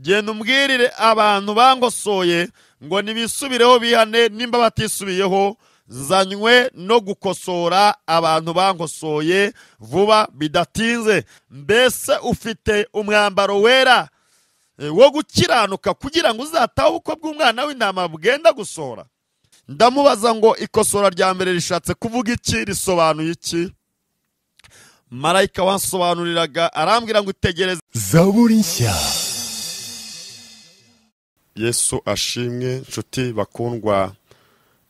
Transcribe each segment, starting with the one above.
genda umbwirire abantu bangosoye ngo nibisubireho bihane nimba batisubiyeho zanywe no gukosora abantu bangosoye vuba bidatinze mbese ufite umwambaro wera eh, wo gukiranuka kugira ngo uzatahe uko bw'umwana w'intama bwenda gusora ndamubaza ngo ikosora rya mbere rishatse kuvuga iki risobanuye iki marayika wasobanuriraga arambwira ngo utegereze zaburi nshya yesu ashimwe inshuti bakundwa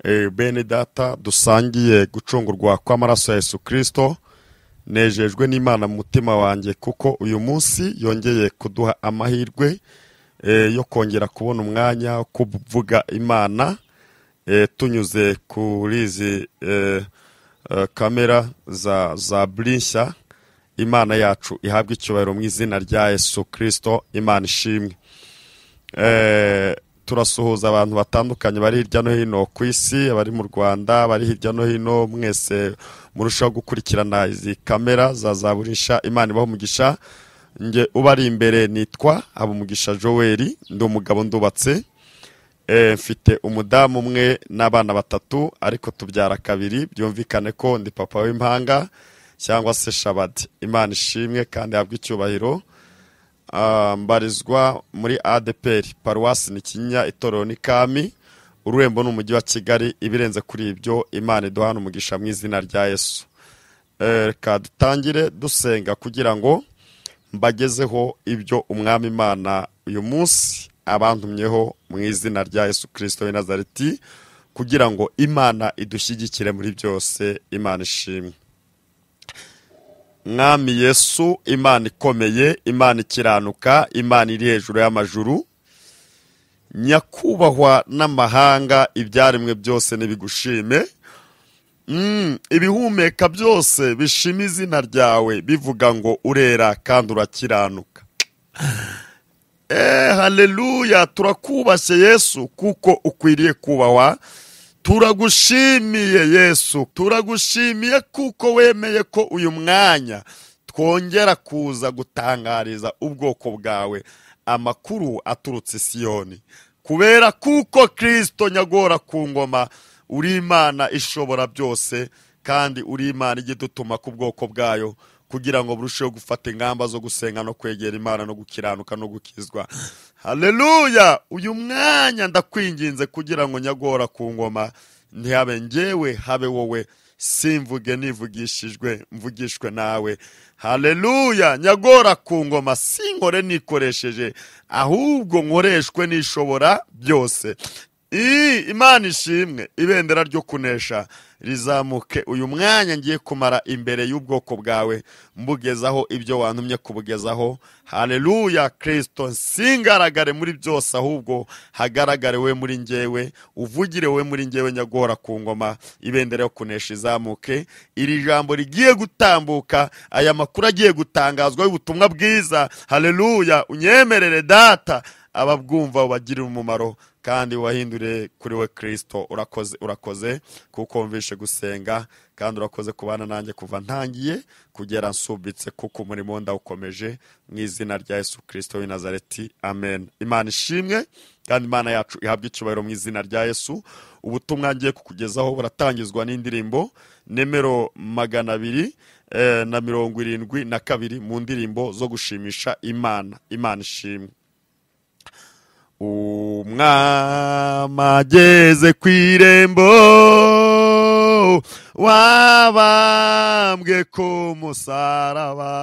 eh, bene data dusangiye gucungurwa kw'amaraso ya yesu kirisito nejejwe n'imana mu mutima wanjye kuko uyu munsi yongeye kuduha amahirwe eh, yo kongera kubona umwanya wo kuvuga imana eh, tunyuze kuri izi kamera za za burinshya imana yacu ihabwa icyubahiro mu izina rya yesu kirisito imana ishimwe Eh, turasuhuza abantu batandukanye bari hirya no hino ku isi abari mu rwanda bari hirya no hino mwese murushaho gukurikirana izi kamera zazaburisha imana ibaho umugisha nge ubari imbere nitwa umugisha joweri ndi umugabo ndubatse eh, mfite umudamu umwe n'abana batatu ariko tubyara kabiri byumvikane ko ndi papa w'impanga cyangwa se shabadi imana ishimwe kandi habwe icyubahiro Ah, mbarizwa muri adepr paruwasi ni kinyinya itorero ni kami ururembo ni umujyi wa kigali ibirenze kuri ibyo imana iduhana umugisha mu izina rya yesu eh, reka dutangire dusenga kugira ngo mbagezeho ibyo umwami imana uyu munsi abantumyeho mu izina rya yesu kirisito w'i nazareti kugira ngo imana idushyigikire muri byose imana ishimwe mwami yesu imana ikomeye imana ikiranuka imana iri hejuru y'amajuru nyakubahwa n'amahanga ibyaremwe byose ntibigushime mm, ibihumeka byose bishima izina ryawe bivuga ngo urera kandi urakiranuka eee eh, hareruya turakubashye yesu kuko ukwiriye kubahwa turagushimiye yesu turagushimiye kuko wemeye ko uyu mwanya twongera kuza gutangariza ubwoko bwawe amakuru aturutse isiyoni kubera kuko kirisito nyagora ku ngoma uri imana ishobora byose kandi uri imana ijya idutuma ku bwoko bwayo kugira ngo burusheho gufata ingamba zo gusenga no kwegera imana no gukiranuka no gukizwa hareruya uyu mwanya ndakwinginze kugira ngo nyagora ku ngoma ntihabe ngewe habe wowe simvuge nivugishijwe mvugishwe nawe hareruya nyagora ku ngoma singore nikoresheje ahubwo nkoreshwe n'ishobora byose imana ishimwe ibendera ryo kunesha rizamuke uyu mwanya ngiye kumara imbere y'ubwoko bwawe mbugezaho ibyo wantumye kubugezaho hareruya kirisito singaragare muri byose ahubwo hagaragare we muri ngewe uvugire we muri ngewe nyaguhora ku ngoma ibendera yo kunesha izamuke iri jambo rigiye gutambuka aya makuru agiye gutangazwaho ubutumwa bwiza hareruya unyemerere data ababwumva ubagirire umumaro kandi wahindure kuri we kirisito urakoze urakoze kuko wumvishe gusenga kandi urakoze kubana nanjye kuva ntangiye kugera nsubitse kuko umurimo ndawukomeje mu izina rya Yesu kirisito w'i Nazareti amen imana ishimwe kandi imana yacu ihabwa icyubahiro mu izina rya yesu ubutumwa ngiye kukugezaho buratangizwa n'indirimbo nimero magana abiri eh, na mirongo irindwi na kabiri mu ndirimbo zo gushimisha imana imana ishimwe umwami ageze ku irembo wabambwe ku musaraba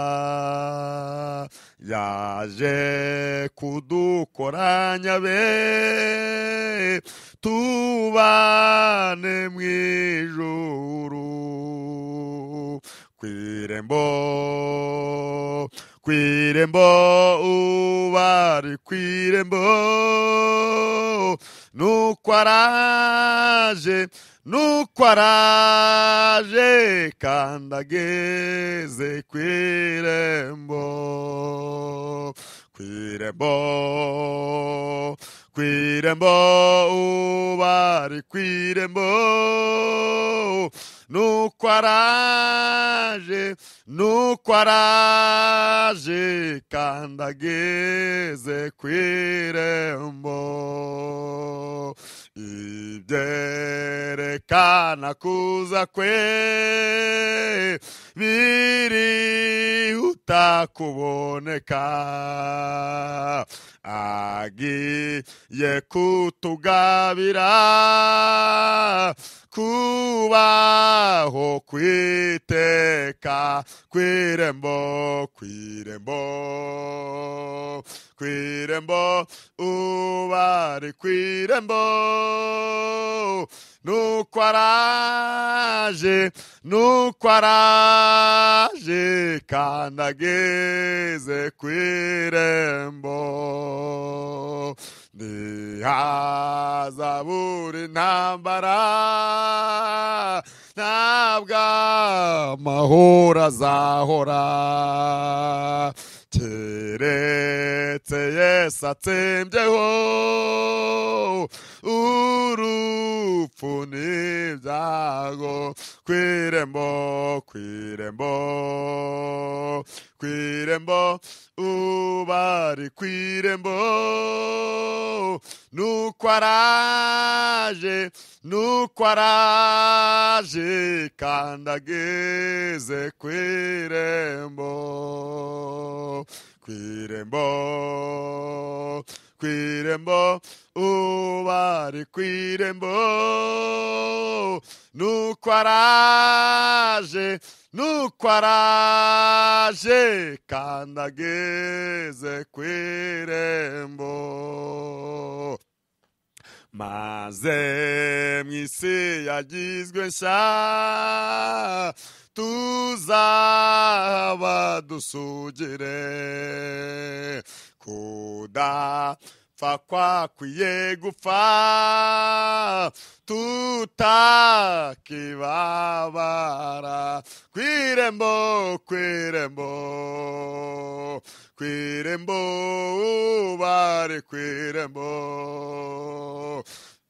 yaje kudukoranya be tubane mu ijuru ku irembo kw'irembo uba ari kw'irembo nuko kanda nuko araje kandi ageze kw'irembo kw'irembo kw'irembo uba kw'irembo no quarage, no quarage, candagese quirembo. Ibdere kanakuza kwe, miri utakuboneka. Agi yekutugabira, kuwaho kwiteka kwirembo kwirembo kwirembo ubari kwirembo nuko araje nuko araje kandi ageze kwirembo ntihazabure intambara ntabwo amahoro azahora keretse yesu atsembyeho 우루포님자고 퀴렘보 퀴렘보 퀴렘보 우바리 퀴렘보 no coragem, no coragem, candagueze quirembo, quirembo, quirembo. Oare quirembo no quarage, no quarage, candaguese quirembo. Mas é me se a desganchar, Tuzava do Sudiré, Kuda. gupfa kwakwiye gupfa tutakibabara kw'irembo kw'irembo kw'irembo ubare kw'irembo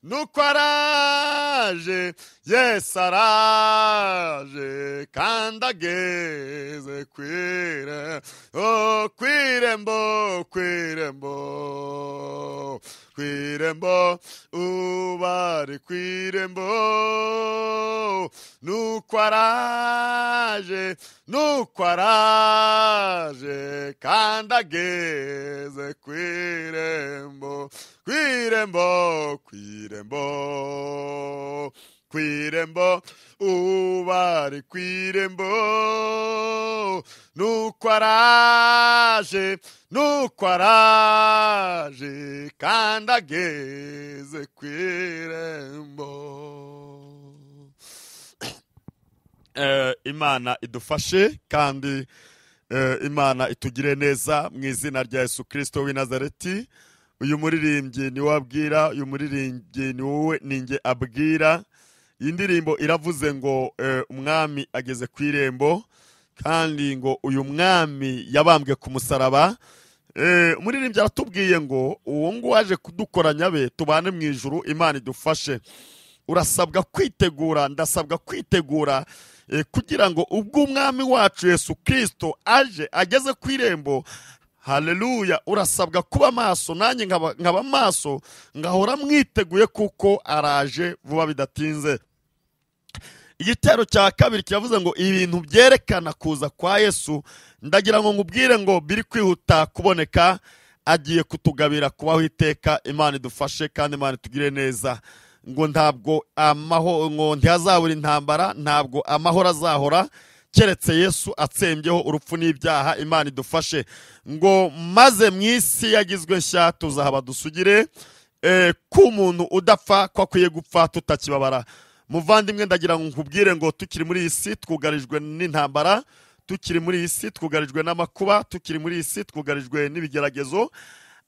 no araje yesu araje kandi ageze ku irembo oh, ku irembo rikwirembo uba rikwirembo nuko araje nuko araje kandi ageze irembo ubu ari kw'irembo nuko araje nuko araje kandi ageze kw'irembo eh, imana idufashe kandi eh, imana itugire neza mu izina rya Yesu kirisito w'i nazareti uyu muririmbyi niwe abwira uyu muririmbyi ni wowe abwira iyi ndirimbo iravuze ngo eh, umwami ageze ku irembo kandi ngo uyu mwami yabambwe ku musaraba eh, umuririmbyi aratubwiye ngo uwo nguwo waje kudukoranya be tubane mu ijuru imana idufashe urasabwa kwitegura ndasabwa kwitegura eh, kugira ngo ubwo umwami wacu Yesu kirisito aje ageze ku irembo hareruya urasabwa kuba maso nanjye nkaba maso ngahora mwiteguye kuko araje vuba bidatinze igitero cya kabiri kiravuze ngo ibintu byerekana kuza kwa yesu ndagira ngo nkubwire ngo biri kwihuta kuboneka agiye kutugabira kubaho iteka imana idufashe kandi imana itugire neza ngo ntabwo ngo ntihazabura intambara ntabwo amahoro azahora keretse yesu atsembyeho urupfu n'ibyaha imana idufashe ngo maze mu isi yagizwe nshya tuzahaba dusugire eh, ko umuntu udapfa ko akwiye gupfa tutakibabara muvandimwe ndagira ngo nkubwire ngo tukiri muri iyi si twugarijwe n'intambara tukiri muri iyi si twugarijwe n'amakuba tukiri muri iyi si twugarijwe n'ibigeragezo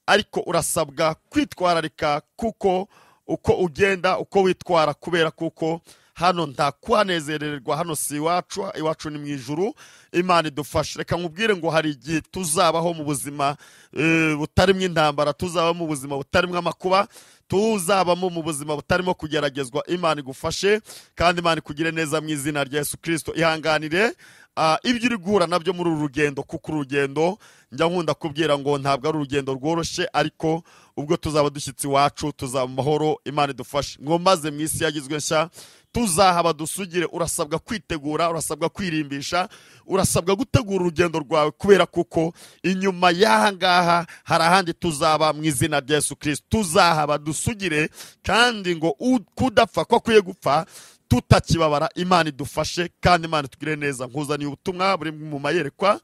ariko urasabwa kwitwararika kuko uko ugenda uko witwara kubera kuko hano nta kuhanezererwa hano si iwacu iwacu ni mu ijuru imana idufashe reka nkubwire ngo hari igihe tuzabaho mu buzima eh, butarimo intambara tuzabaho mu buzima butarimo amakuba tuzabamo mu buzima butarimo kugeragezwa imana igufashe kandi imana ikugire neza mu izina rya yesu kirisito ihanganire ah, ibyo uri guhura nabyo muri uru rugendo kuko rugendo njya nkunda kubwira ngo ntabwo ari urugendo rworoshye ariko ubwo tuzaba dushyitsi iwacu tuzaba mahoro imana idufashe ngo maze mu isi yagizwe nshya tuzahaba dusugire urasabwa kwitegura urasabwa kwirimbisha urasabwa gutegura urugendo rwawe kubera kuko inyuma y'aha ngaha hari ahandi tuzaba mu izina rya Yesu kirisiti tuzahaba dusugire kandi ngo kudapfa ko akwiye gupfa tutakibabara imana idufashe kandi imana itugire neza nkuzaniye ubutumwa buri mu mayerekwa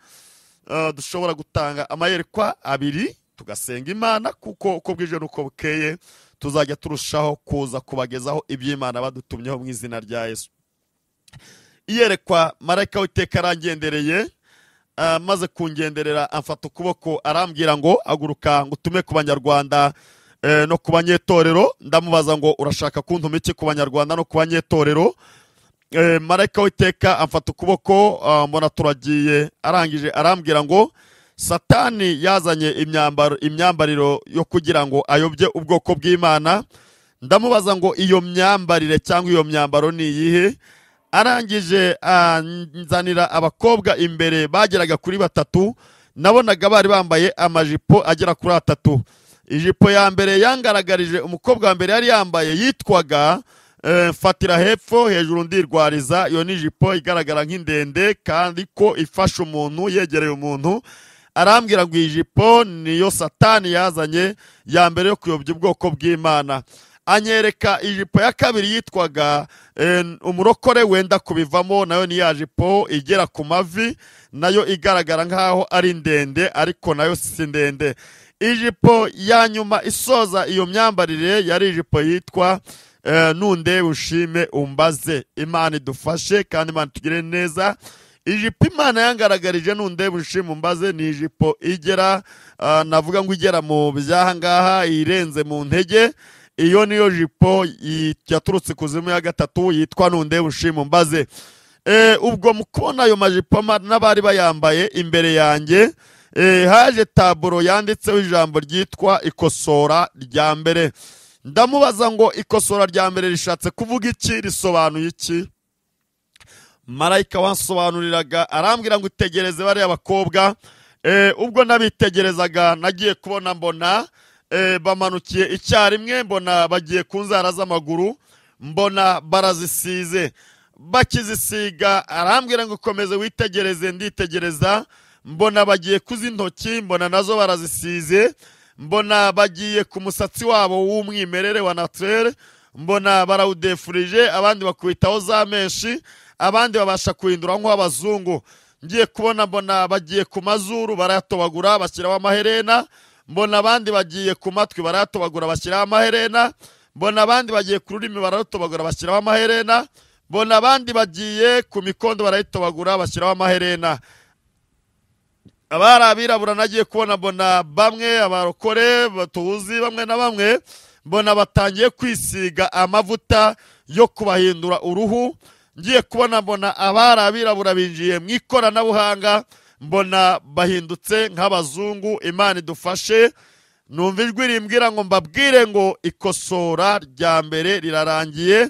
uh, dushobora gutanga amayerekwa abiri tugasenga imana kuko uko bwije n'uko bukeye tuzajya turushaho kuza kubagezaho iby'imana badutumyeho mu izina rya yesu iyerekwa marayika w'iteka arangendereye ah, maze kungenderera amfata ukuboko arambwira ngo aguruka ngo utume ku banyarwanda eh, no ku banyetorero ndamubaza ngo urashaka kuntuma iki ku banyarwanda no ku banyetorero eh, marayika w'iteka amfata ukuboko ah, mbona turagiye arangije arambwira ngo satani yazanye imyambariro yo kugira ngo ayobye ubwoko bw'imana ndamubaza ngo iyo myambarire cyangwa iyo myambaro ni iyihe arangije anzanira ah, abakobwa imbere bageraga kuri batatu nabonaga bari bambaye amajipo agera kuri atatu ijipo ya mbere yangaragarije umukobwa wa mbere yari yambaye yitwaga eh, fatira hepfo hejuru ndirwariza iyo ni ijipo igaragara nk'indende kandi ko ifasha umuntu yegereye umuntu arambwira ngo iyi jipo niyo satani yazanye ya mbere yo kuyobya ubwoko bw'imana anyereka ijipo ya kabiri yitwaga eh, umurokore wenda kubivamo nayo ni ya jipo igera ku mavi nayo igaragara nk'aho ari ndende ariko nayo si ndende ijipo ya nyuma isoza iyo myambarire yari ijipo yitwa eh, nunde ushime umbaze imana idufashe kandi imana tugire neza ijipo imana yangaragarije nundeba ushima mbaze ni ijipo igera ah, navuga ngo igera mu byahangaha irenze mu ntege iyo niyo jipo yaturutse kuzimu ya gatatu yitwa nundeba ushima umbaze eh, ubwo mu ayo majipo n'abari bayambaye imbere yanjye eh, haje taburo yanditseho ijambo ryitwa ikosora rya mbere ndamubaza ngo ikosora rya mbere rishatse kuvuga iki risobanuye iki marayika wansobanuriraga arambwira ngo utegereze bariya bakobwa eh, ubwo nabitegerezaga nagiye kubona mbona eh, bamanukiye icyarimwe mbona bagiye ku nzara z'amaguru mbona barazisize bakizisiga arambwira ngo ukomeze witegereze nditegereza mbona bagiye kuzi intoki mbona nazo barazisize mbona bagiye ku musatsi wabo w'umwimerere wa naturere mbona barawudefurije abandi bakubitaho za menshi abandi babasha guhindura nk'uw'abazungu ngiye kubona mbona bagiye ku mazuru barayatobagura bashyiraho amaherena mbona abandi bagiye ku matwi barayatobagura bashyiraho amaherena mbona abandi bagiye ku rurimi bararutobagura bashyiraho amaherena mbona abandi bagiye ku mikondo barayitobagura bashyiraho amaherena abari abirabura nagiye kubona mbona bamwe abarokore batuzi bamwe na bamwe mbona batangiye kwisiga amavuta yo kubahindura uruhu ngiye kubona mbona abari abirabura binjiye mu ikoranabuhanga mbona bahindutse nk'abazungu imana idufashe numva ijwi rimbwira ngo mbabwire ngo ikosora rya mbere rirarangiye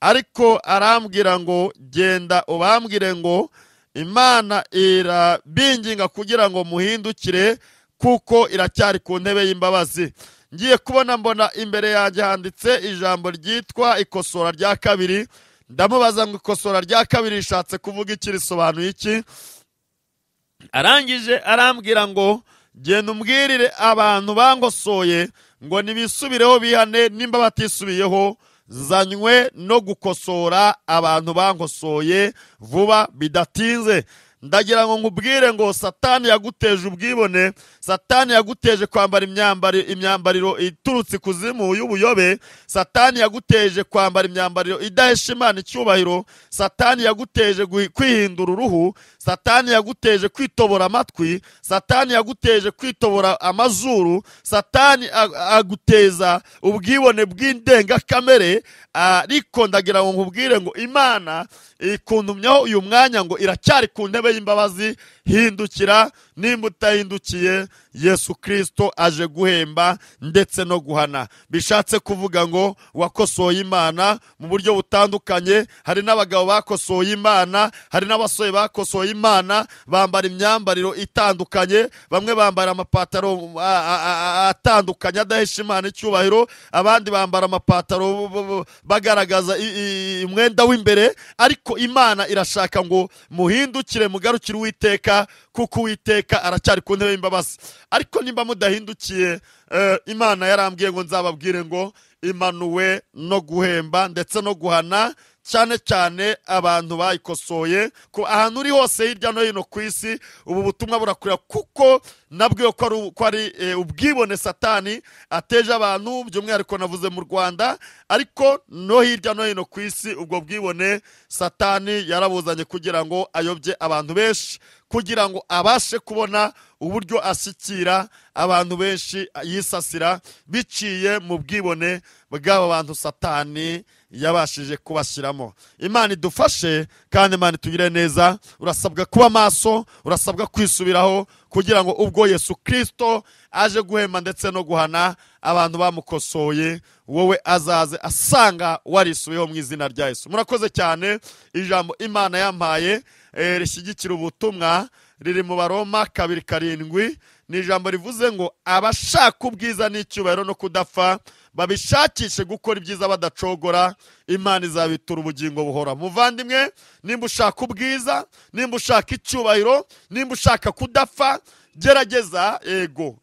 ariko arambwira ngo genda ubambwire ngo imana irabinginga kugira ngo muhindukire kuko iracyari ku ntebe y'imbabazi ngiye kubona mbona imbere yanjye handitse ijambo ryitwa ikosora rya kabiri ndamubaza ngo ikosora rya kabiri rishatse kuvuga iki risobanuye iki arangije arambwira ngo genda umbwirire abantu bangosoye ngo nibisubireho bihane nimba batisubiyeho zanywe no gukosora abantu bangosoye vuba bidatinze ndagira ngo nkubwire ngo satani yaguteje ubwibone satani yaguteje kwambara imyambariro iturutse kuzimu y'ubuyobe satani yaguteje kwambara imyambariro idahesha imana icyubahiro satani yaguteje kwihindura uruhu satani yaguteje kwitobora amatwi satani yaguteje kwitobora amazuru satani aguteza ubwibone bw'indengakamere ariko ndagira ngo nkubwire ngo imana ikuntumyaho uyu mwanya ngo iracyari ku ntebe y'imbabazi hindukira nimba utahindukiye yesu kirisito aje guhemba ndetse no guhana bishatse kuvuga ngo wakosoye imana mu buryo butandukanye hari n'abagabo bakosoye imana hari n'abasore bakosoye imana bambara imyambariro itandukanye bamwe bambara amapataro atandukanye adahesha imana icyubahiro abandi bambara amapataro bagaragaza umwenda w'imbere ariko imana irashaka ngo muhindukire mugarukire uwiteka kuko uwiteka aracyari ku ntebe y'imbabazi ariko nimba mudahindukiye eh, imana yarambwiye ngo nzababwire ngo imanuwe no guhemba ndetse no guhana cyane cyane abantu bayikosoye ahantu uri hose hirya no hino ku isi ubu butumwa burakurira kuko nabwiwe ko ari eh, ubwibone satani ateje abantu by'umwihariko navuze mu rwanda ariko no hirya no hino ku isi ubwo bwibone satani yarabuzanye kugira ngo ayobye abantu benshi kugira ngo abashe kubona uburyo ashyikira abantu benshi yisasira biciye mu bwibone bw'aba bantu satani yabashije kubashyiramo imana idufashe kandi imana itugire neza urasabwa kuba maso urasabwa kwisubiraho kugira ngo ubwo yesu kirisito aje guhema ndetse no guhana abantu bamukosoye wowe azaze asanga warisubiyeho mu izina rya yesu murakoze cyane ijambo imana yampaye eh, rishyigikira ubutumwa riri mu baroma kabiri karindwi ni ijambo rivuze ngo abashaka ubwiza n'icyubahiro no kudapfa babishakishe gukora ibyiza badacogora imana izabitura ubugingo buhora muvandimwe nimba ushaka ubwiza nimba ushaka icyubahiro nimba ushaka kudapfa gerageza ego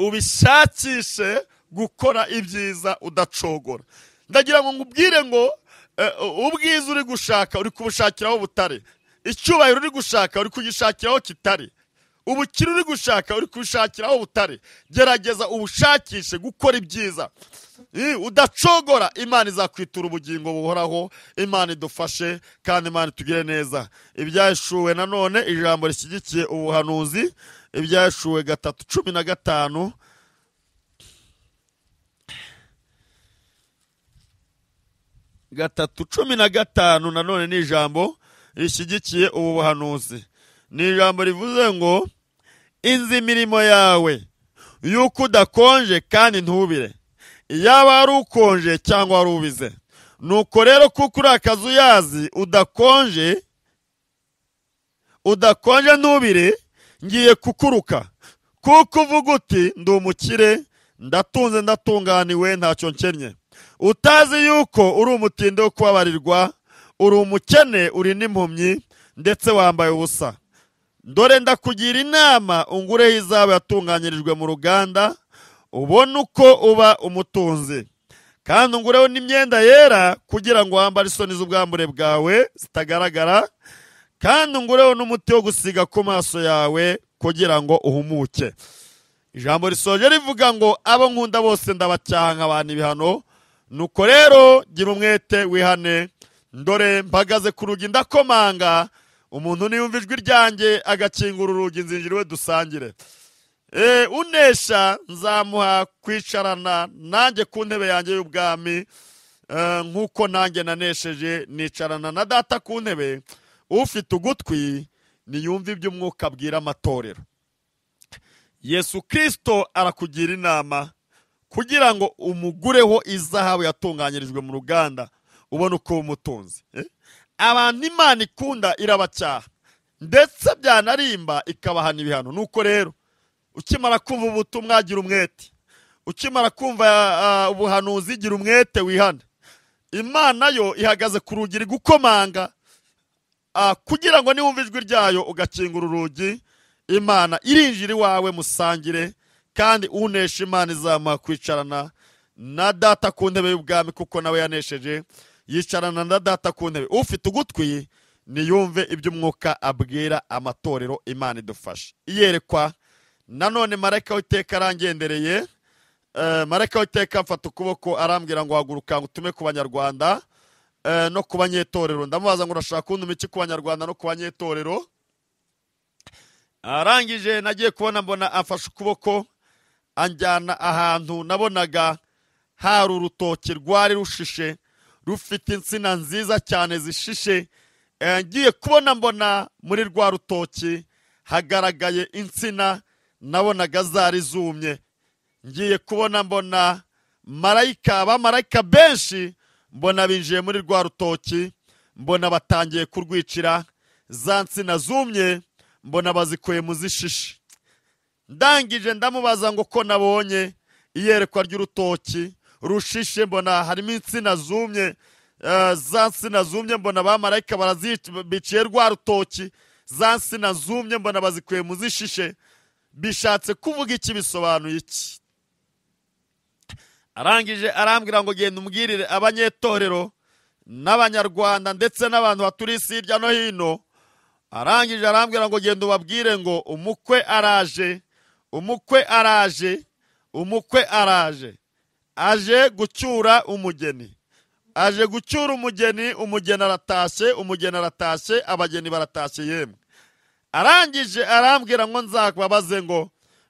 ubishakishe gukora ibyiza udacogora ndagira ngo ngubwire ngo eh, ubwiza uri gushaka uri kubushakiraho aho butare icyubahiro uri gushaka uri kugishakiraho kitari ubukire uri gushaka uri kubishakiraho butare gerageza ubushakishe gukora ibyiza udacogora imana izakwitura ubugingo buhoraho imana idufashe kandi imana itugire neza ibyashuwe nanone ijambo rishyigikiye ubuhanuzi ibyashuwe gatatu cumi na gatanu gatatu cumi na gatanu nanone ni ijambo rishyigikiye ubu buhanuzi ni ijambo rivuze ngo inzi imirimo yawe y'uko udakonje kandi ntubire yaba wari ukonje cyangwa wari ubize nuko rero kuko uri akazi uyazi udakonje udakonje ntubire ngiye kukuruka kuko uvuga uti ndi umukire ndatunze ndatunganiwe ntacyo nkennye utazi yuko uri umutinde wo kubabarirwa uri umukene uri n'impumyi ndetse wambaye ubusa dore ndakugira inama ungureho izaba yatunganyirijwe mu ruganda ubone uko uba umutunzi kandi ungureho n'imyenda yera kugira ngo wambare isoni z'ubwambure bwawe zitagaragara kandi ungureho n'umuti wo gusiga ku maso yawe kugira ngo uhumuke ijambo risoje rivuga ngo abo nkunda bose ndabacyaha nkabana ibihano nuko rero gira umwete wihane ndore mpagaze ku rugi ndakomanga umuntu niyumva ijwi ryanjye agakingura urugi nzinjiriwe dusangire eh, unesha nzamuha kwicarana nanjye ku ntebe yanjye y'ubwami eh, nk'uko nanjye nanesheje nicarana na data ku ntebe ufite ugutwi niyumve iby'umwuka abwira amatorero yesu kirisito arakugira inama kugira ngo umugureho izahabu yatunganyirijwe mu ruganda ubona uko umutunze eh? abantu imana ikunda irabacyaha ndetse byanarimba ikabahana ibihano nuko rero ukimara kumva ubutumwa gira umwete ukimara kumva ah, ubuhanuzi igira umwete wihane imana yo ihagaze ku rugi gukomanga ah, kugira ngo niwumve ijwi ryayo ugakingura urugi imana irinjira iwawe musangire kandi unesha imana izamuha kwicarana na data ku ntebe y'ubwami kuko nawe yanesheje yicarana na data ku ntebe ufite ugutwi niyumve iby'umwuka abwira amatorero imana idufashe iyerekwa nanone marayika w'iteka arangendereye eh, marayika w'iteka mfata ukuboko arambwira ngo haguruka ngo utume ku banyarwanda eh, no ku banyetorero ndamubaza ngo urashaka kuntuma iki ku banyarwanda no ku banyetorero arangije nagiye kubona mbona afashe ukuboko anjyana ahantu nabonaga hari urutoki rwari rushishe rufite insina nziza cyane zishishe eh, ngiye kubona mbona muri rwa rutoki hagaragaye insina nabonaga zari zumye ngiye kubona mbona marayika abamarayika benshi mbona binjiye muri rwa rutoki mbona batangiye kurwicira za nsina zumye mbona bazikuye mu zishishe ndangije ndamubaza ngo ko nabonye iyerekwa ry'urutoki rushishe mbona harimo insina zumye eh, za nsina zumye mbona bamarayika baraziciye rwa rutoki za nsina zumye mbona bazikuye mu zishishe bishatse kuvuga iki bisobanuye iki arangije arambwira ngo genda umbwirire abanyetorero n'abanyarwanda ndetse n'abantu baturiye isi hirya no hino arangije arambwira ngo genda ubabwire ngo umukwe araje umukwe araje umukwe araje aje gucyura umugeni aje gucyura umugeni umugeni aratashye umugeni aratashye abageni baratashye yemwe arangije arambwira ngo nzakubabaze ngo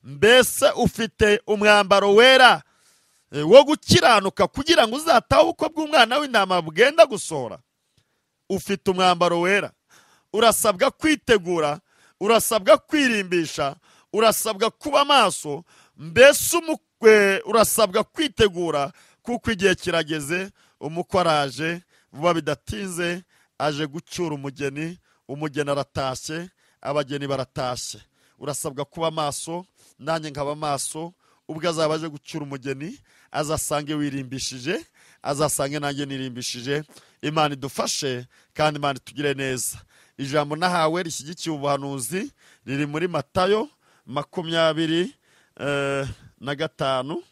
mbese ufite umwambaro wera e, wo gukiranuka kugira ngo uzatahe uko bw'umwana w'intama bwenda gusohora ufite umwambaro wera urasabwa kwitegura urasabwa kwirimbisha urasabwa kuba maso mbese umukwe urasabwa kwitegura kuko igihe kirageze umukwe araje vuba bidatinze aje gucyura umugeni umugeni aratashye abageni baratashye urasabwa kuba maso nanjye nkaba amaso ubwo azaba aje gucyura umugeni azasange wirimbishije azasange nanjye nirimbishije imana idufashe kandi imana itugire neza ijambo nahawe rishyigikiye ubuhanuzi riri muri matayo makumyabiri eh, na gatanu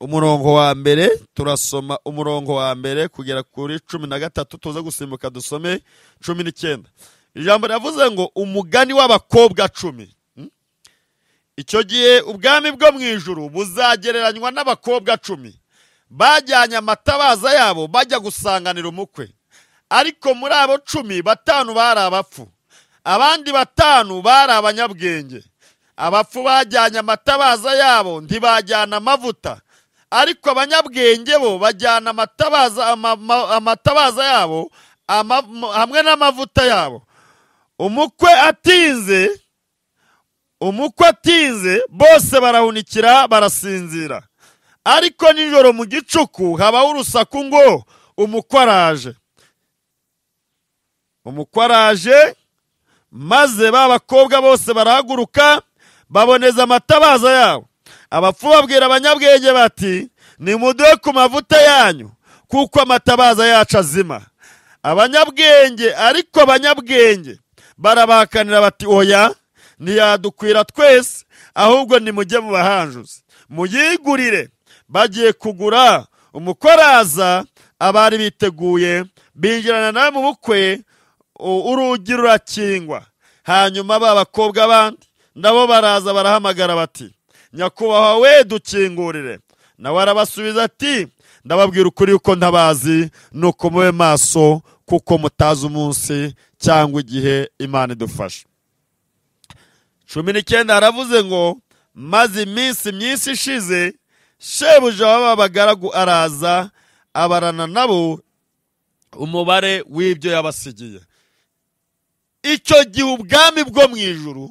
umurongo wa mbere turasoma umurongo wa mbere kugera kuri cumi na gatatu tuza gusimbuka dusome cumi n'icyenda ijambo riravuze ngo umugani w'abakobwa cumi hmm? icyo gihe ubwami bwo mu ijuru buzagereranywa n'abakobwa cumi bajyanye amatabaza yabo bajya gusanganira umukwe ariko muri abo cumi batanu bari abapfu abandi batanu bari abanyabwenge abapfu bajyanye amatabaza yabo ntibajyana amavuta ariko abanyabwenge bo bajyana amatabaza amatabaza yabo hamwe n'amavuta yabo umukwe atinze umukwe atinze bose barahunikira barasinzira ariko nijoro mu gicuku habaho urusaku ngo umukwe araje umukwe araje maze ba bakobwa bose barahaguruka baboneza amatabaza yabo abapfu babwira abanyabwenge bati nimuduhe ku mavuta yanyu kuko amatabaza yacu azima abanyabwenge ariko abanyabwenge barabakanira bati oya ntiyadukwira twese ahubwo nimujye mu bahanjuzi muyigurire bagiye kugura umukoraza abari biteguye binjirana nawe mu bukwe urugi rurakingwa hanyuma ba bakobwa abandi nabo baraza barahamagara bati nyakubahwa we dukingurire nawe arabasubiza ati ndababwira ukuri yuko ntabazi nuko mube maso kuko mutazi umunsi cyangwa igihe imana idufasha cumi n'icyenda haravuze ngo maze iminsi myinshi ishize shebuja waba abagaragu araza abarana nabo umubare w'ibyo yabasigiye icyo gihe ubwami bwo mu ijuru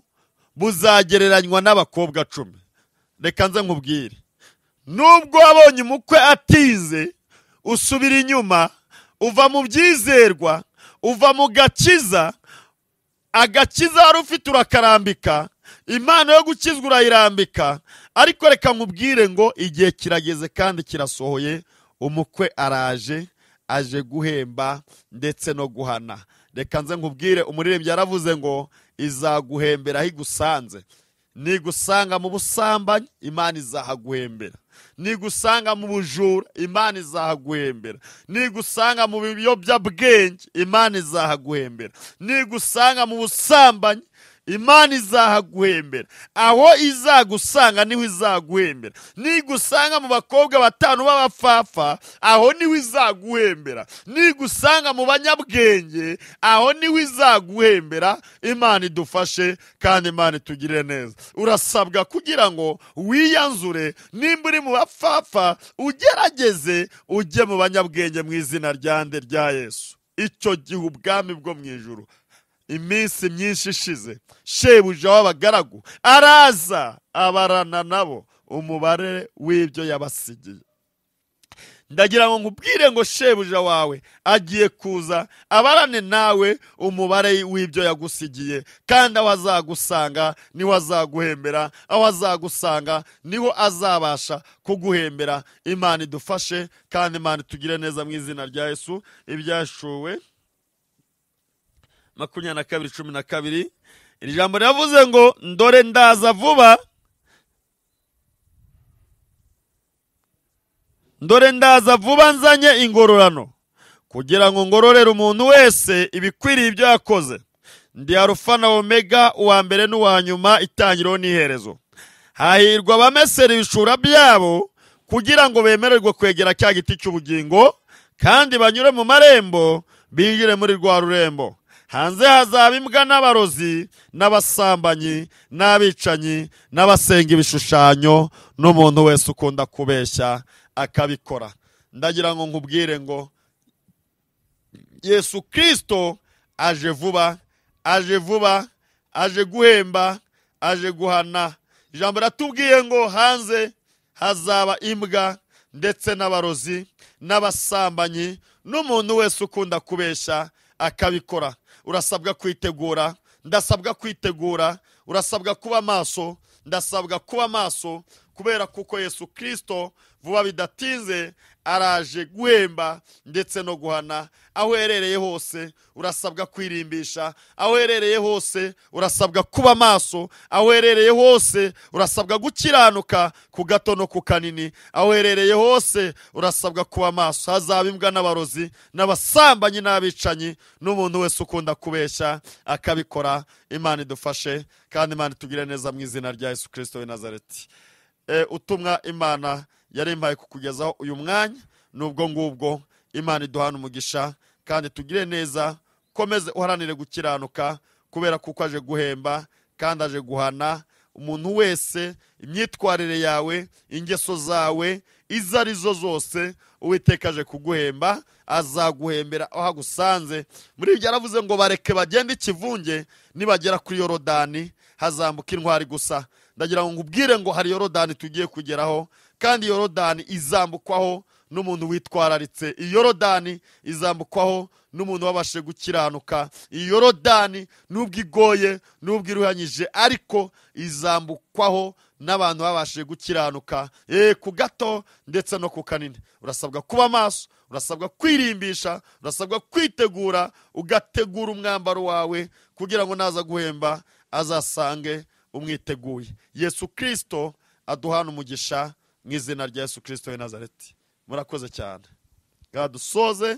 buzagereranywa n'abakobwa cumi reka nze nkubwire nubwo wabonye umukwe atize usubira inyuma uva mu byizerwa uva mu gakiza agakiza wari ufite urakarambika impano yo gukizwa urayirambika ariko reka nkubwire ngo igihe kirageze kandi kirasohoye umukwe araje aje guhemba ndetse no guhana reka nze nkubwire umuririmbyi yaravuze ngo izaguhembera aho igusanze nigusanga mu busambanyi imana izahaguhembera nigusanga mu bujura imana izahaguhembera nigusanga mu biyobyabwenge imana izahaguhembera nigusanga mu busambanyi imana izahaguhembera aho izagusanga niho izaguhembera nigusanga mu bakobwa batanu b'abafafa aho niho izaguhembera nigusanga mu banyabwenge aho niho izaguhembera imana idufashe kandi imana itugirire neza urasabwa kugira ngo wiyanzure nimba uri mu bafafa ugerageze ujye mu banyabwenge mu izina ryande rya yesu icyo gihe ubwami bwo mu ijoro iminsi myinshi ishize shebuja w'abagaragu araza abarana nabo umubare w'ibyo yabasigiye ndagira ngo nkubwire ngo shebuja wawe agiye kuza abarane nawe umubare w'ibyo yagusigiye kandi aho azagusanga niho azaguhembera aho azagusanga niho azabasha kuguhembera imana idufashe kandi imana itugire neza mu izina rya yesu ibyashuwe makumyabiri na kabiri cumi na kabiri iri jambo riravuze ngo ndore ndaza vuba ndore ndaza vuba nzanye ingororano kugira ngo ngororere umuntu wese ibikwiriye ibyo yakoze ndi arufa na omega uwa mbere n'uwa nyuma itangiriro n'iherezo hahirwa abamesera ibishura byabo kugira ngo bemererwe kwegera cya giti cy'ubugingo kandi banyure mu marembo binjire muri rwa rurembo hanze hazaba imbwa n'abarozi n'abasambanyi n'abicanyi n'abasenga ibishushanyo n'umuntu wese ukunda kubeshya akabikora ndagira ngo nkubwire ngo yesu kirisito aje vuba aje vuba aje guhemba aje guhana ijambo ratubwiye ngo hanze hazaba imbwa ndetse n'abarozi n'abasambanyi n'umuntu wese ukunda kubeshya akabikora urasabwa kwitegura ndasabwa kwitegura urasabwa kuba maso ndasabwa kuba maso kubera kuko yesu kirisito vuba bidatinze araje guhemba ndetse no guhana aho uherereye hose urasabwa kwirimbisha aho uherereye hose urasabwa kuba maso aho uherereye hose urasabwa gukiranuka ku gato no ku kanini aho uherereye hose urasabwa kuba maso hazaba imbwa n'abarozi n'abasambanyi n'abicanyi n'umuntu wese ukunda kubeshya akabikora imana idufashe kandi imana itugire neza mu izina rya yesu kirisito we nazareti eh, utumwa imana yarembaye kukugezaho uyu mwanya n'ubwo ngubwo imana iduhana umugisha kandi tugire neza komeze uharanire gukiranuka kubera kuko aje guhemba kandi aje guhana umuntu wese imyitwarire yawe ingeso zawe izo ari zo zose uwiteka aje kuguhemba azaguhembera aho agusanze muri ibyo yaravuze ngo bareke bagende ikivunge nibagera kuri yorodani hazambuka intwari gusa ndagira ngo ubwire ngo hari yorodani tugiye kugeraho kandi yorodani izambukwaho n'umuntu witwararitse iyi yorodani izambukwaho n'umuntu wabashije gukiranuka iyi yorodani n'ubwo igoye n'ubwo iruhanyije ariko izambukwaho n'abantu babashije gukiranuka eee eh, ku gato ndetse no ku kanini urasabwa kuba amaso urasabwa kwirimbisha urasabwa kwitegura ugategura umwambaro wawe kugira ngo naza guhemba azasange umwiteguye yesu kirisito umugisha mu izina rya yesu kirisito Nazareti murakoze cyane dusoze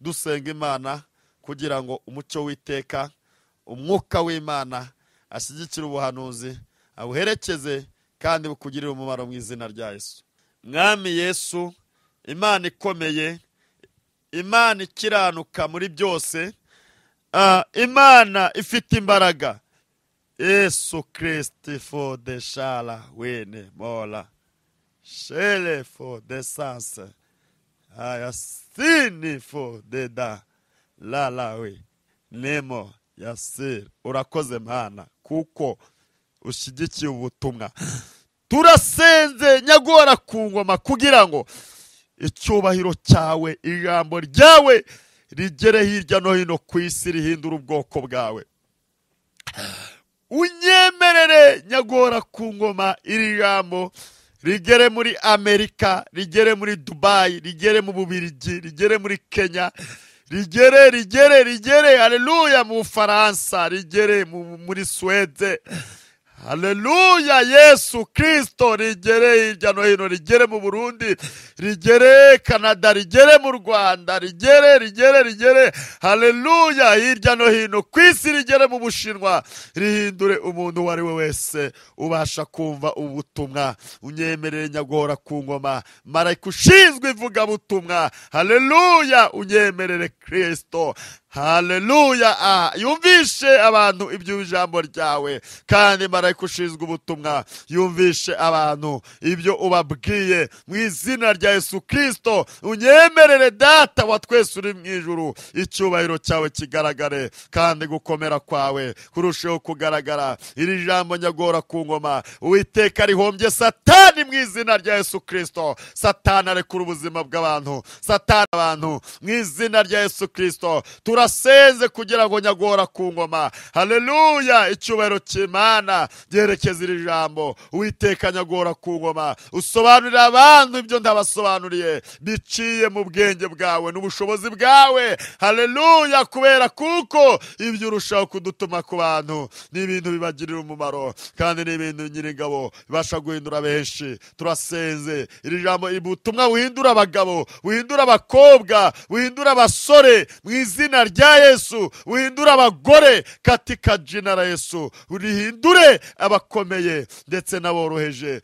dusenga imana kugira ngo umucyo w'iteka umwuka w'imana ashyigikire ubuhanuzi abuherekeze kandi bukugirire umumaro mu izina rya yesu mwami yesu imana ikomeye imana ikiranuka muri byose imana ifite imbaraga yesu kirisiti fodeshara wene mora Shelefo de sasa. Ayasinifo de da. Lalawe. Nemo. Yasir. Urakoze mana. Kuko ushyigikiye ubutumwa. Turasenze nyagora ku ngoma kugira ngo icyubahiro cyawe ijambo ryawe rigere hirya no hino ku isi rihindura ubwoko bwawe unyemerere nyagora ku ngoma iri jambo rigere muri amerika rigere muri dubayi rigere mu bubirigi rigere muri kenya rigere rigere rigere hareruya mu bufaransa rigere muri suwede haleluya yesu kirisito rigere hirya no hino rigere mu burundi rigere kanada rigere mu rwanda rigere rigere rigere haleluya hirya no hino ku isi rigere mu bushinwa rihindure umuntu uwo ari we wese ubasha kumva ubutumwa unyemerere nyaguhora ku ngoma marayika ushinzwe ivugabutumwa haleluya unyemerere kirisito haleluya ah, yumvishe abantu ibyo ryawe kandi marayika ushinzwe ubutumwa yumvishe abantu ibyo ubabwiye mu izina rya Yesu kirisito unyemerere data wa twese uri mu ijuru icyubahiro cyawe kigaragare kandi gukomera kwawe kurusheho kugaragara iri jambo nyagora ku ngoma uwiteka rihombye satani mu izina rya Yesu kirisito satani arekura ubuzima bw'abantu satani abantu mu izina rya Yesu kirisito tura turasenze kugira ngo nyagora ku ngoma haleluya icyubahiro cy'imana byerekeza iri jambo witeka nyagora ku ngoma usobanurira abantu ibyo ndabasobanuriye biciye mu bwenge bwawe n'ubushobozi bwawe haleluya kubera kuko ibyo urushaho kudutuma ku bantu ni ibintu bibagirira umumaro kandi ni ibintu nyiringabo bibasha guhindura benshi turasenze iri jambo ubutumwa buhindura abagabo buhindura abakobwa buhindura abasore mu izina rya yesu uhindure abagore katika jina yesu rihindure abakomeye ndetse n'aboroheje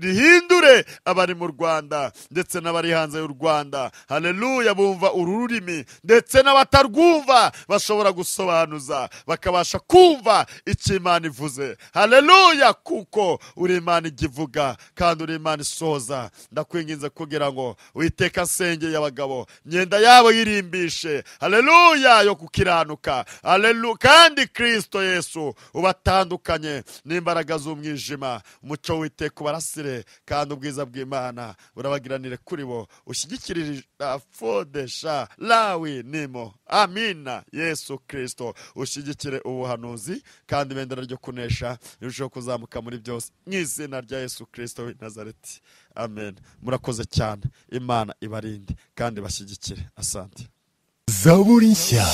rihindure abari mu rwanda ndetse n'abari hanze y'u rwanda hareruya bumva uru rurimi ndetse n'abatarwumva bashobora gusobanuza bakabasha kumva icyo imana ivuze hareruya kuko uri imana ijya kandi uri imana isoza ndakwinginze kugira ngo witeka asengeye abagabo imyenda yabo yirimbishe hareruya yayo gukiranuka areru kandi kirisito yesu ubatandukanye n'imbaraga z'umwijima umuco wite ku barasire kandi ubwiza bw'imana burabagiranire kuri bo ushyigikirira uh, fodesha rawi nimo amina yesu kirisito ushyigikire ubuhanuzi kandi ibendera ryo kunesha rirusheho kuzamuka muri byose mu izina rya yesu kirisito w'i nazareti amen murakoze cyane imana ibarinde kandi bashyigikire asante zaburinshya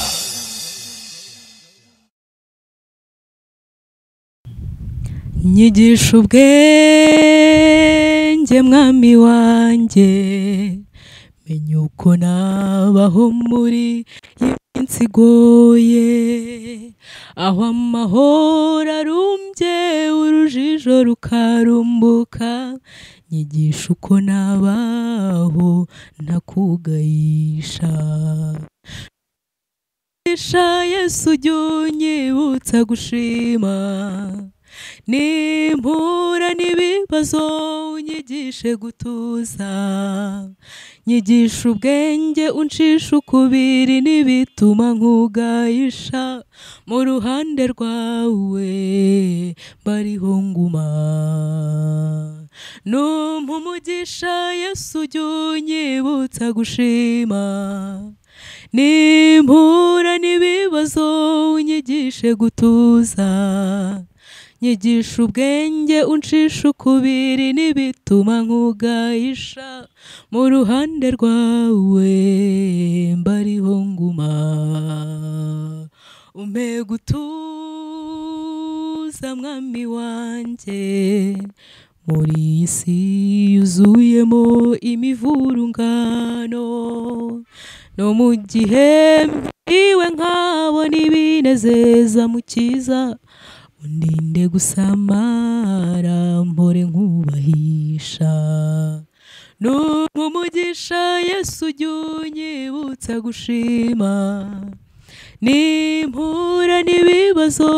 nyigisha ubwenge mwami wanjye menya uko nabaho muri iminsi igoye aho amahoro arumbye urujijo rukarumbuka nyigisha uko nabaho ntakugayisha isha yesu ujya unyibutsa gushima nimpura n'ibibazo unyigishe gutuza nyigisha ubwenge uncisha ukubiri n'ibituma nkugayisha mu ruhande rwawe bariho nguma numpa umugisha yesu ujya unyibutsa gushima nimpura n'ibibazo unyigishe gutuza nyigisha ubwenge uncisha ukubiri n'ibituma nkugayisha mu ruhande rwawe mbariho nguma umpe gutuza mwami wanjye muri iyi si yuzuyemo imivurungano no mu gihembe iwe nkabona ibinezeza mukiza undinde gusamara mpore nkubahisha nuko umugisha yesu ujya unyibutsa gushima nimpura n'ibibazo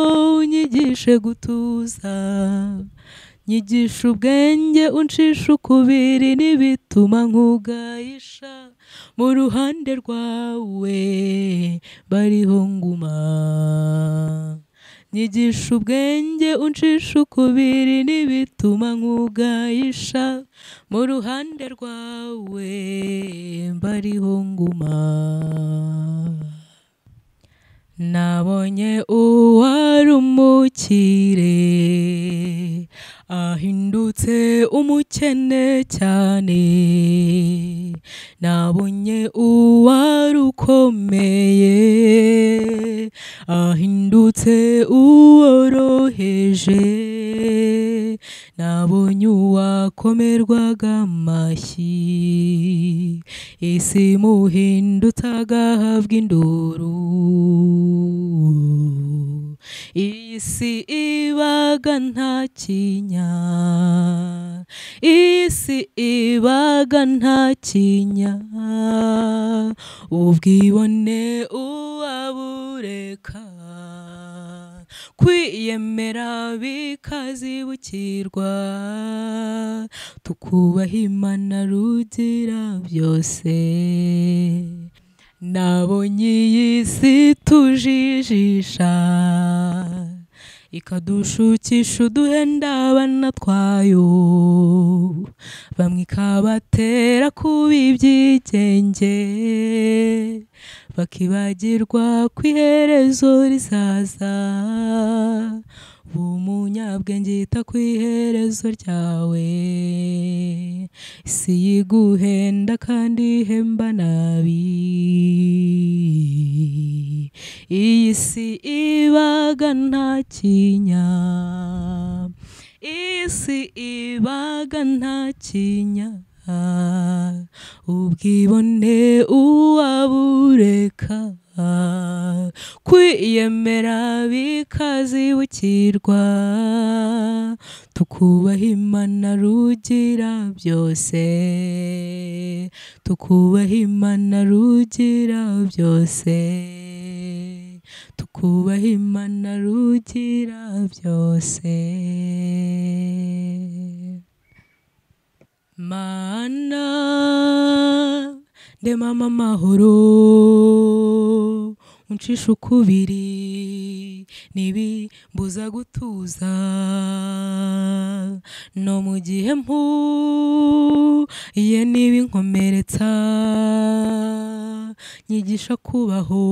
unyigishe gutuza nyigisha ubwenge uncisha ukubiri n'ibituma nkugayisha mu ruhande rwawe bariho nguma nyigisha ubwenge uncisha ukubiri n'ibituma nkugayisha mu ruhande rwawe bariho nguma nabonye uwari umukire ahindutse umukene cyane nabonye uwarukomeye ahindutse uworoheje nabonye uwakomerwaga amashyi isi muhindutse agahabwa induru isi ibaga nta kinya isi ibaga nta kinya ubwibone uwabureka kwiyemera bikazibukirwa tukubaha imana rugira byose nabonye iyi si tujijisha ikadushukisha uduhenda abana twayo bamwe ikabatera kuba ibyigenge bakibagirwa ku iherezo rizaza umunyabwenge yita ku iherezo ryawe si yiguhenda kandi ihemba nabi iyi si ibaga nta kinya isi ibaga nta kinya ubwibone uwabureka kwiyemera bikazibukirwa tukubaha imana rugira byose tukubaha imana rugira byose tukubaha imana rugira byose mana ndemamo amahoro uncisha ukubiri nibi ntibimbuza gutuza no mu gihe mpuye niba inkomeretsa nyigisha kubaho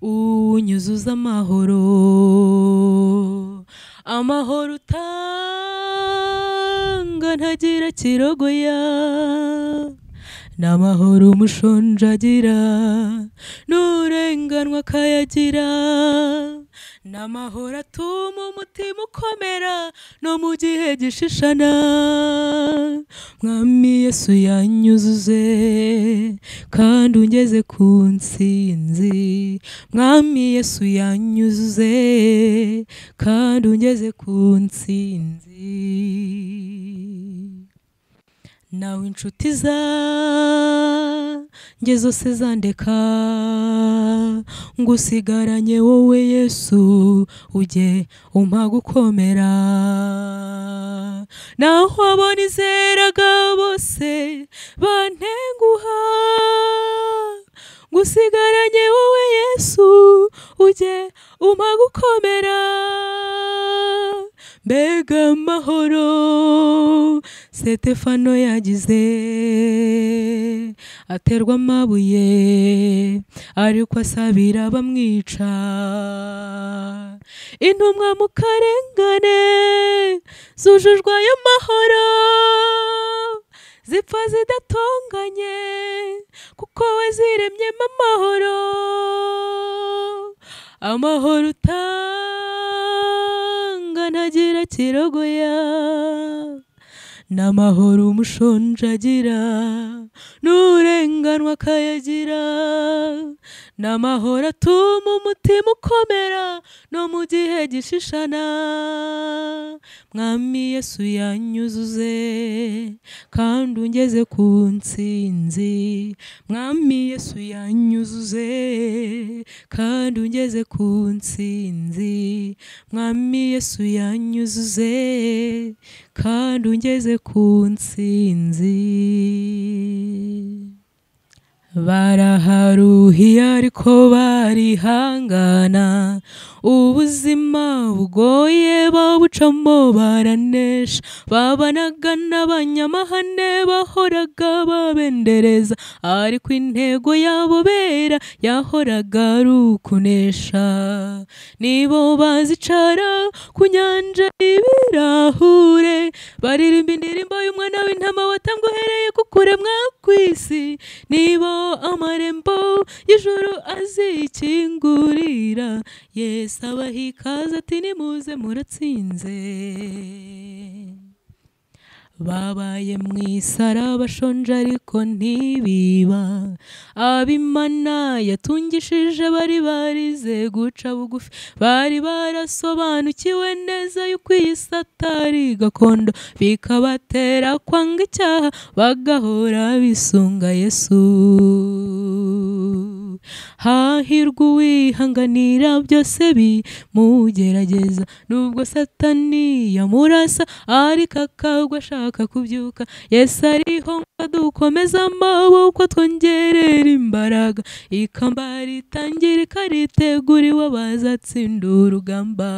unyuzuza amahoro amahoro utanga ntagira kirogoya n'amahoro umushonji agira n'urenganwa akayagira n'amahoro atuma umutima ukomera no mu gihe gishishana mwami yesu yanyuzuze kandi ungeze ku nsinzi mwami yesu yanyuze kandi ungeze ku nsinzi nawe inshuti za zanjye zose zandeka ngo usigaranye wowe yesu ujye umpa gukomera naho abo nizeraga bose bantenguha gusigaranye wowe yesu ujye umpa gukomera mbega amahoro sitefano yagize aterwa amabuye ariko asabira bamwica intumwa mu karengane zujujwe ayo mahoro zipfa zidatonganye kuko we ziremyemo amahoro amahoro utanga ntagira kirogoya n'amahoro umushonje agira n'uburenganwa akayagira n'amahoro atuma umutima ukomera no mu gihe gishishana mwami yesu yanyuzuze kandi ungeze ku nsinzi mwami yesu yanyuzuze kandi ungeze ku nsinzi mwami yesu yanyuzuze kandi ungeze ku nsinzi baraharuhiye ariko barihangana ubuzima bugoye babucamo baranesha babanaga n'abanyamahane bahoraga babendereza ariko intego yabo bera yahoraga ari ukunesha nibo bazicara ku nyanja y'ibirahure baririmba indirimbo y'umwana w'intama watambwa uhereye ku kuremwa isi nibo amarembo y'ijuru azikingurira yesu abaha ikaze ati nimuze muratsinze babaye mu isara bashonje ariko ntibiba abimana yatungishije bari barize guca bugufi bari barasobanukiwe neza yuko iyi satari gakondo bikabatera kwanga icyaha bagahora bisunga yesu hahirwa uwihanganira byose bimugerageza nubwo satani yamurasa ariko akagwa ashaka kubyuka yesu ariho ngo dukomeze amaboko twongerera imbaraga ikamba ritangirika riteguriwe bazatsinda urugamba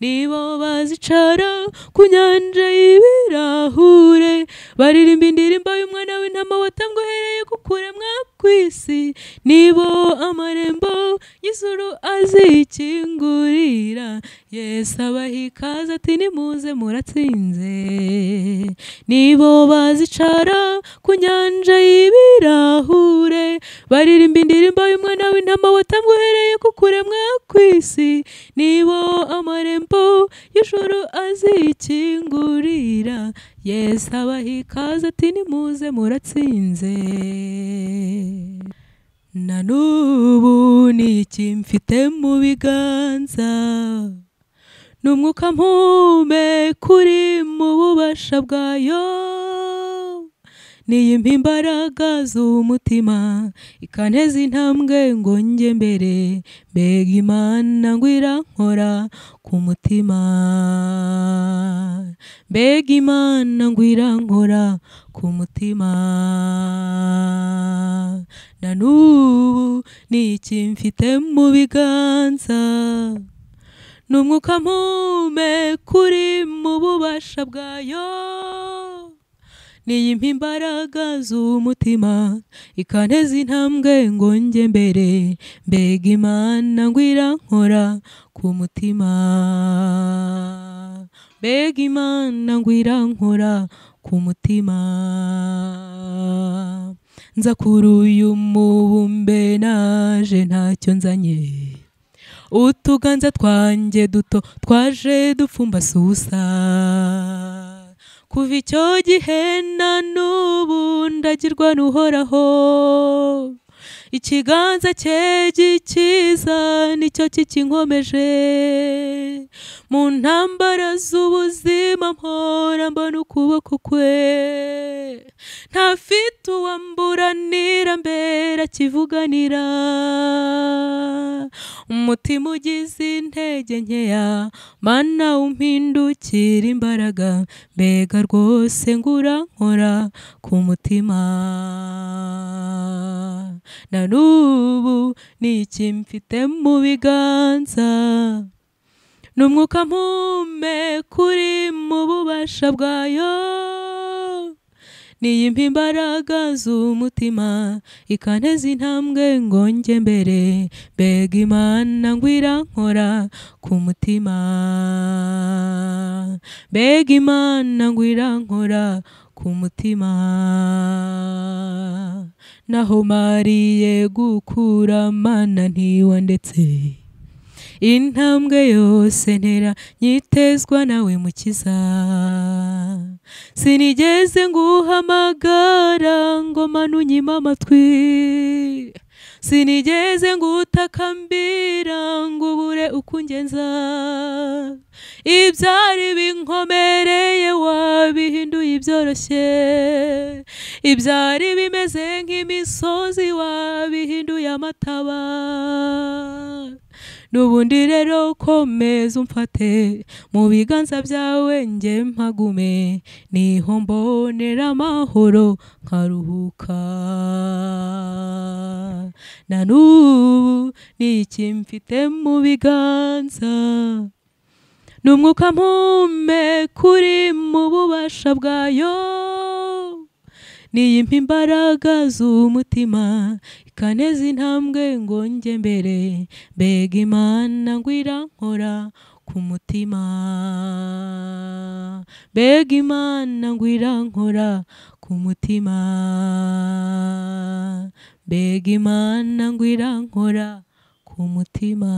nibo bazicara ku nyanja y'ibirahure baririmba indirimbo y'umwana w'intama watamwe uhereye ku kure ku isi nibo amarembo y'ijuru azikingurira yesu abaha ikaze ati nimuze muratsinze nibo bazicara ku nyanja y'ibirahure baririmba indirimbo y'umwana w'intama watambwe uhereye ku kuremwa ku isi nibo amarembo y'ijuru azikingurira yesu abaha ikaze ati nimuze muratsinze na n'ubu ni iki mfite mu biganza ni umwuka mpumeka mu bubasha bwayo niyimpa imbaraga z'umutima ikaneza intambwe ngo njye mbere mbega imana ngo irankora ku mutima mbega imana ngo irankora ku mutima na n'ubu ni mfite mu biganza ni umwuka mpumeka uri mu bubasha bwayo niyimpa imbaraga z'umutima ikaneza intambwe ngo njye mbere mbega imana ngwira nkora ku mutima mbega imana ngwira nkora ku mutima nza kuri uyu mubumbe naje ntacyo nzanye utuganza twanjye duto twaje dupfumbasusa kuva icyo gihe na n'ubu ndagirwa n'uhoraho ikiganza cye gikiza nicyo kikinkomeje mu ntambara z'ubuzima mpora mbona ukuboko kwe ntafite uwamburanira mbera kivuganira umutima ugize intege nkeya mana umpindukira imbaraga mbega rwose ngura nkora ku mutima na n'ubu ni iki mfite mu biganza n’umwuka umwuka kuri mu bubasha bwayo niyimpa imbaraga z'umutima ikanteze intambwe ngo njye mbere mbega imana ngo irankora ku mutima mbega imana ngo irankora ku mutima naho mariye gukura mana ndetse. intambwe yose ntera nyitezwa nawe mukiza sinigeze nguhamagara ngo manu nyima amatwi sinigeze ngutakambira ngo ubure ukungenza ibyari binkomereye wabihinduye ibyoroshye ibyari bimeze nk'imisozi wabihinduye amataba n'ubundi rero komeza umfate mu biganza byawe njye mpagume niho mbonera amahoro nkaruhuka na n'ubu ni iki mfite mu biganza ni umwuka mpume kuri mu bubasha bwayo ni imbaraga z'umutima reka neza intambwe ngo njye mbere mbega imana ngo irankora ku mutima mbega imana ngo irankora ku mutima mbega imana ngo irankora ku mutima